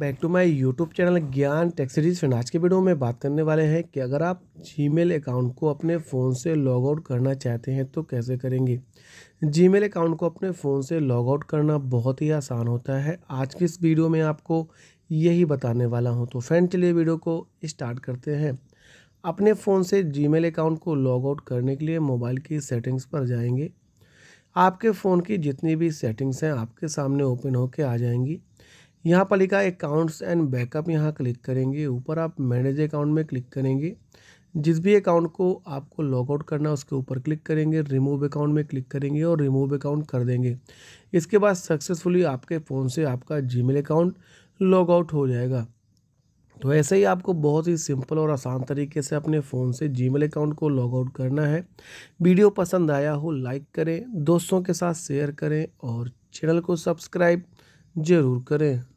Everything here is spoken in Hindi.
back to my YouTube channel Gyan tech फिर फ्रेंड आज के वीडियो में बात करने वाले हैं कि अगर आप जीमेल अकाउंट को अपने फ़ोन से लॉग आउट करना चाहते हैं तो कैसे करेंगे जीमेल अकाउंट को अपने फ़ोन से लॉग आउट करना बहुत ही आसान होता है आज की इस वीडियो में आपको यही बताने वाला हूँ तो फ्रेंड चलिए वीडियो को स्टार्ट करते हैं अपने फ़ोन से जी अकाउंट को लॉग आउट करने के लिए मोबाइल की सेटिंग्स पर जाएंगे आपके फ़ोन की जितनी भी सेटिंग्स हैं आपके सामने ओपन होकर आ जाएंगी यहाँ पर लिखा अकाउंट्स एंड बैकअप यहाँ क्लिक करेंगे ऊपर आप मैनेज अकाउंट में क्लिक करेंगे जिस भी अकाउंट को आपको लॉगआउट करना है उसके ऊपर क्लिक करेंगे रिमूव अकाउंट में क्लिक करेंगे और रिमूव अकाउंट कर देंगे इसके बाद सक्सेसफुली आपके फ़ोन से आपका जी अकाउंट लॉग आउट हो जाएगा तो ऐसे ही आपको बहुत ही सिंपल और आसान तरीके से अपने फ़ोन से जी अकाउंट को लॉग आउट करना है वीडियो पसंद आया हो लाइक करें दोस्तों के साथ शेयर करें और चैनल को सब्सक्राइब ज़रूर करें